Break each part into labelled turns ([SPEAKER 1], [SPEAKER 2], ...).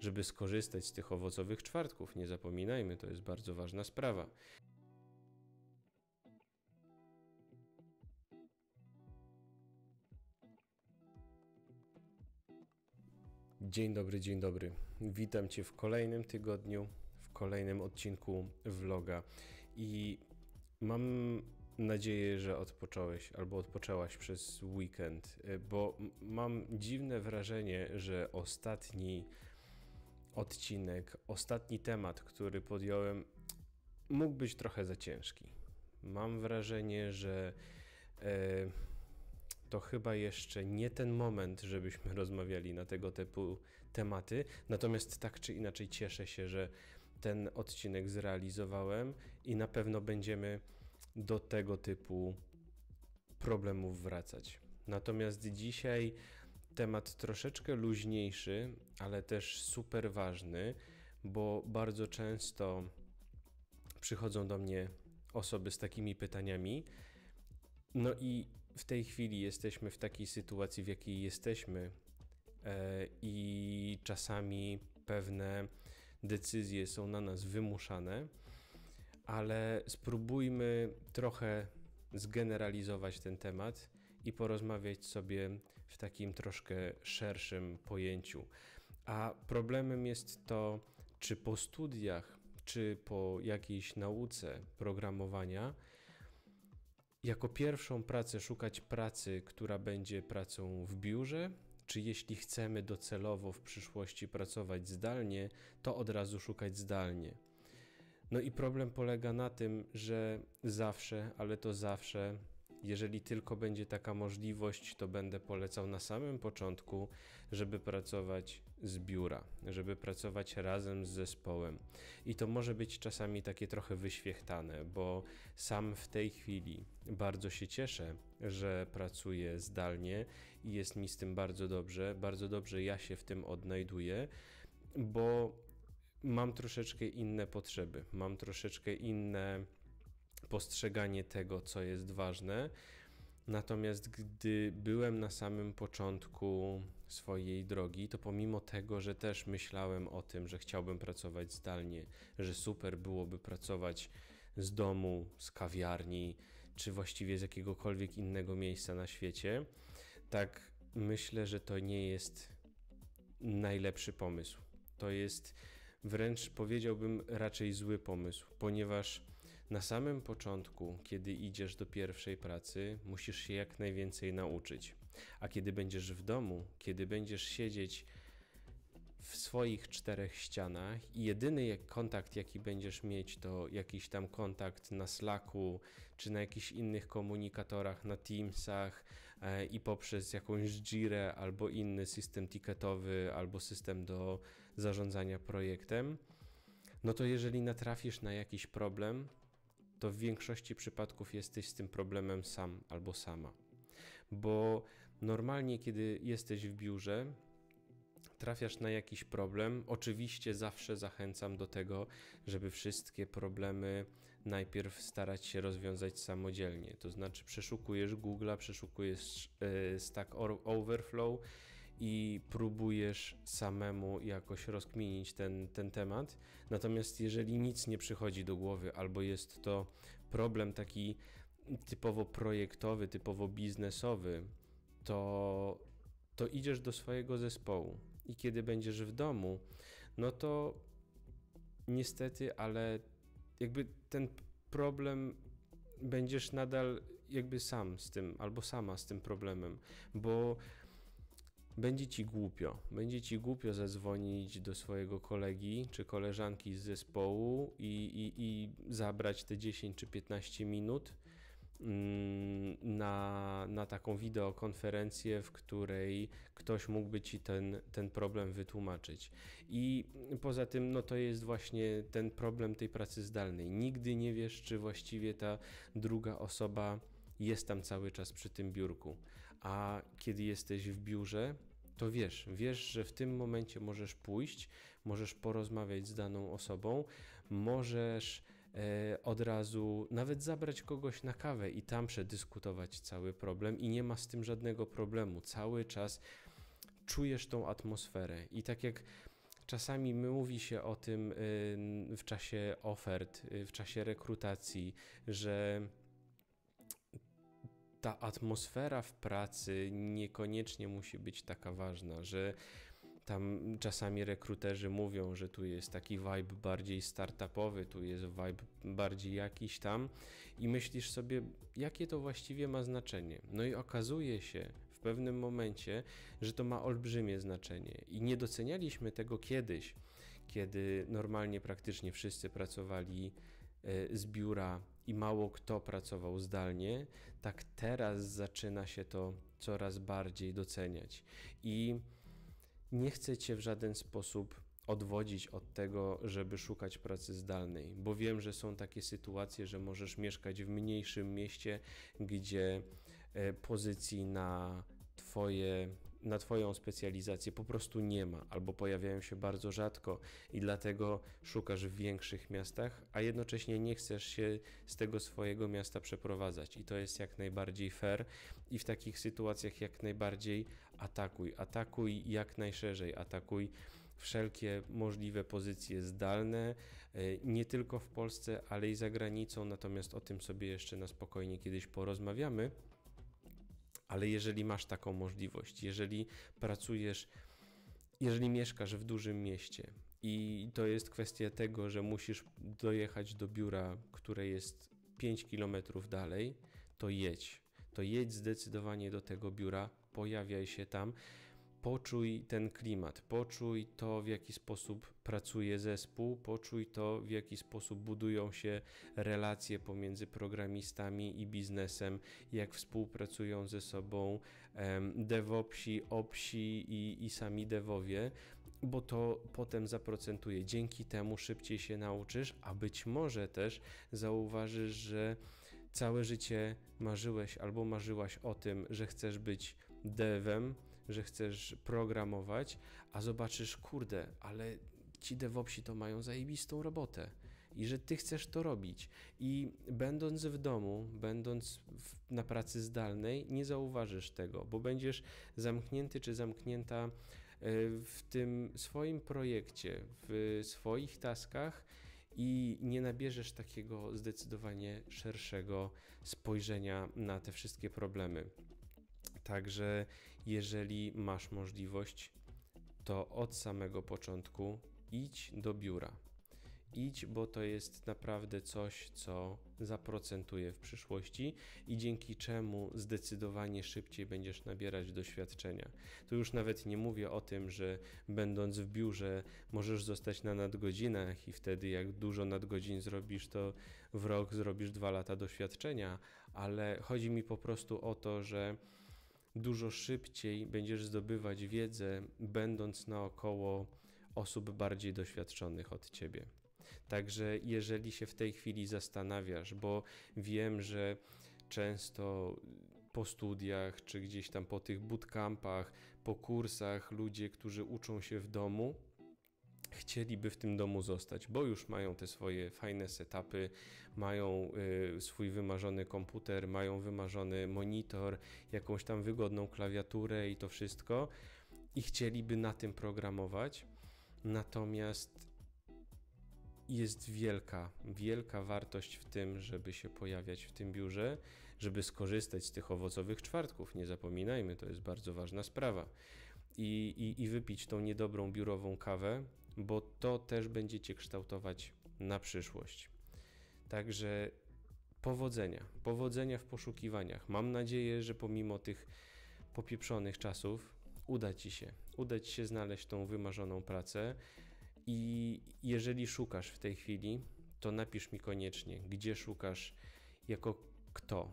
[SPEAKER 1] żeby skorzystać z tych owocowych czwartków. Nie zapominajmy, to jest bardzo ważna sprawa. Dzień dobry, dzień dobry. Witam Cię w kolejnym tygodniu, w kolejnym odcinku vloga i mam nadzieję, że odpocząłeś albo odpoczęłaś przez weekend, bo mam dziwne wrażenie, że ostatni odcinek, ostatni temat, który podjąłem, mógł być trochę za ciężki. Mam wrażenie, że e, to chyba jeszcze nie ten moment, żebyśmy rozmawiali na tego typu tematy. Natomiast tak czy inaczej cieszę się, że ten odcinek zrealizowałem i na pewno będziemy do tego typu problemów wracać. Natomiast dzisiaj temat troszeczkę luźniejszy, ale też super ważny, bo bardzo często przychodzą do mnie osoby z takimi pytaniami. No i w tej chwili jesteśmy w takiej sytuacji, w jakiej jesteśmy, e, i czasami pewne decyzje są na nas wymuszane, ale spróbujmy trochę zgeneralizować ten temat i porozmawiać sobie w takim troszkę szerszym pojęciu. A problemem jest to, czy po studiach, czy po jakiejś nauce programowania, jako pierwszą pracę szukać pracy, która będzie pracą w biurze, czy jeśli chcemy docelowo w przyszłości pracować zdalnie, to od razu szukać zdalnie. No i problem polega na tym, że zawsze, ale to zawsze jeżeli tylko będzie taka możliwość, to będę polecał na samym początku, żeby pracować z biura, żeby pracować razem z zespołem. I to może być czasami takie trochę wyświechtane, bo sam w tej chwili bardzo się cieszę, że pracuję zdalnie i jest mi z tym bardzo dobrze. Bardzo dobrze ja się w tym odnajduję, bo mam troszeczkę inne potrzeby, mam troszeczkę inne postrzeganie tego, co jest ważne. Natomiast gdy byłem na samym początku swojej drogi, to pomimo tego, że też myślałem o tym, że chciałbym pracować zdalnie, że super byłoby pracować z domu, z kawiarni, czy właściwie z jakiegokolwiek innego miejsca na świecie, tak myślę, że to nie jest najlepszy pomysł. To jest wręcz powiedziałbym raczej zły pomysł, ponieważ na samym początku, kiedy idziesz do pierwszej pracy, musisz się jak najwięcej nauczyć. A kiedy będziesz w domu, kiedy będziesz siedzieć w swoich czterech ścianach i jedyny kontakt, jaki będziesz mieć, to jakiś tam kontakt na Slacku czy na jakichś innych komunikatorach, na Teamsach e, i poprzez jakąś Jira albo inny system ticketowy albo system do zarządzania projektem. No to jeżeli natrafisz na jakiś problem, to w większości przypadków jesteś z tym problemem sam albo sama. Bo normalnie, kiedy jesteś w biurze, trafiasz na jakiś problem, oczywiście zawsze zachęcam do tego, żeby wszystkie problemy najpierw starać się rozwiązać samodzielnie. To znaczy, przeszukujesz Google'a, przeszukujesz e, Stack Overflow i próbujesz samemu jakoś rozkminić ten, ten temat. Natomiast jeżeli nic nie przychodzi do głowy, albo jest to problem taki typowo projektowy, typowo biznesowy, to, to idziesz do swojego zespołu. I kiedy będziesz w domu, no to niestety, ale jakby ten problem będziesz nadal jakby sam z tym albo sama z tym problemem, bo będzie ci głupio. Będzie ci głupio zadzwonić do swojego kolegi czy koleżanki z zespołu i, i, i zabrać te 10 czy 15 minut mm, na, na taką wideokonferencję, w której ktoś mógłby ci ten, ten problem wytłumaczyć. I poza tym, no to jest właśnie ten problem tej pracy zdalnej. Nigdy nie wiesz, czy właściwie ta druga osoba jest tam cały czas przy tym biurku. A kiedy jesteś w biurze, to wiesz, wiesz, że w tym momencie możesz pójść, możesz porozmawiać z daną osobą, możesz e, od razu nawet zabrać kogoś na kawę i tam przedyskutować cały problem i nie ma z tym żadnego problemu. Cały czas czujesz tą atmosferę i tak jak Czasami mówi się o tym y, w czasie ofert, y, w czasie rekrutacji, że ta atmosfera w pracy niekoniecznie musi być taka ważna, że tam czasami rekruterzy mówią, że tu jest taki vibe bardziej startupowy, tu jest vibe bardziej jakiś tam i myślisz sobie, jakie to właściwie ma znaczenie. No i okazuje się w pewnym momencie, że to ma olbrzymie znaczenie i nie docenialiśmy tego kiedyś, kiedy normalnie praktycznie wszyscy pracowali e, z biura i mało kto pracował zdalnie, tak teraz zaczyna się to coraz bardziej doceniać. I nie chcę Cię w żaden sposób odwodzić od tego, żeby szukać pracy zdalnej, bo wiem, że są takie sytuacje, że możesz mieszkać w mniejszym mieście, gdzie e, pozycji na Twoje na Twoją specjalizację po prostu nie ma, albo pojawiają się bardzo rzadko i dlatego szukasz w większych miastach, a jednocześnie nie chcesz się z tego swojego miasta przeprowadzać. I to jest jak najbardziej fair i w takich sytuacjach jak najbardziej atakuj, atakuj jak najszerzej, atakuj wszelkie możliwe pozycje zdalne, e, nie tylko w Polsce, ale i za granicą. Natomiast o tym sobie jeszcze na spokojnie kiedyś porozmawiamy. Ale jeżeli masz taką możliwość, jeżeli pracujesz, jeżeli mieszkasz w dużym mieście i to jest kwestia tego, że musisz dojechać do biura, które jest 5 km dalej, to jedź. To jedź zdecydowanie do tego biura, pojawiaj się tam poczuj ten klimat, poczuj to, w jaki sposób pracuje zespół, poczuj to, w jaki sposób budują się relacje pomiędzy programistami i biznesem, jak współpracują ze sobą em, DevOpsi, OPSi i, i sami devowie, bo to potem zaprocentuje. Dzięki temu szybciej się nauczysz, a być może też zauważysz, że całe życie marzyłeś albo marzyłaś o tym, że chcesz być devem, że chcesz programować, a zobaczysz, kurde, ale ci DevOpsi to mają zajebistą robotę i że ty chcesz to robić. I będąc w domu, będąc w, na pracy zdalnej, nie zauważysz tego, bo będziesz zamknięty czy zamknięta e, w tym swoim projekcie, w swoich taskach i nie nabierzesz takiego zdecydowanie szerszego spojrzenia na te wszystkie problemy. Także jeżeli masz możliwość, to od samego początku idź do biura. Idź, bo to jest naprawdę coś, co zaprocentuje w przyszłości i dzięki czemu zdecydowanie szybciej będziesz nabierać doświadczenia. Tu już nawet nie mówię o tym, że będąc w biurze możesz zostać na nadgodzinach i wtedy jak dużo nadgodzin zrobisz, to w rok zrobisz dwa lata doświadczenia, ale chodzi mi po prostu o to, że dużo szybciej będziesz zdobywać wiedzę, będąc naokoło osób bardziej doświadczonych od ciebie. Także jeżeli się w tej chwili zastanawiasz, bo wiem, że często po studiach czy gdzieś tam po tych bootcampach, po kursach ludzie, którzy uczą się w domu, chcieliby w tym domu zostać, bo już mają te swoje fajne setupy, mają y, swój wymarzony komputer, mają wymarzony monitor, jakąś tam wygodną klawiaturę i to wszystko i chcieliby na tym programować. Natomiast jest wielka, wielka wartość w tym, żeby się pojawiać w tym biurze, żeby skorzystać z tych owocowych czwartków. Nie zapominajmy, to jest bardzo ważna sprawa. I, i, i wypić tą niedobrą biurową kawę, bo to też będziecie kształtować na przyszłość. Także powodzenia, powodzenia w poszukiwaniach. Mam nadzieję, że pomimo tych popieprzonych czasów uda Ci się, uda Ci się znaleźć tą wymarzoną pracę. I jeżeli szukasz w tej chwili, to napisz mi koniecznie, gdzie szukasz, jako kto,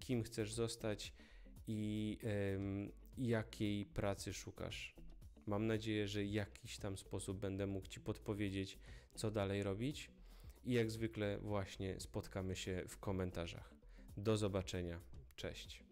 [SPEAKER 1] kim chcesz zostać i jakiej pracy szukasz. Mam nadzieję, że jakiś tam sposób będę mógł Ci podpowiedzieć, co dalej robić. I jak zwykle, właśnie spotkamy się w komentarzach. Do zobaczenia. Cześć.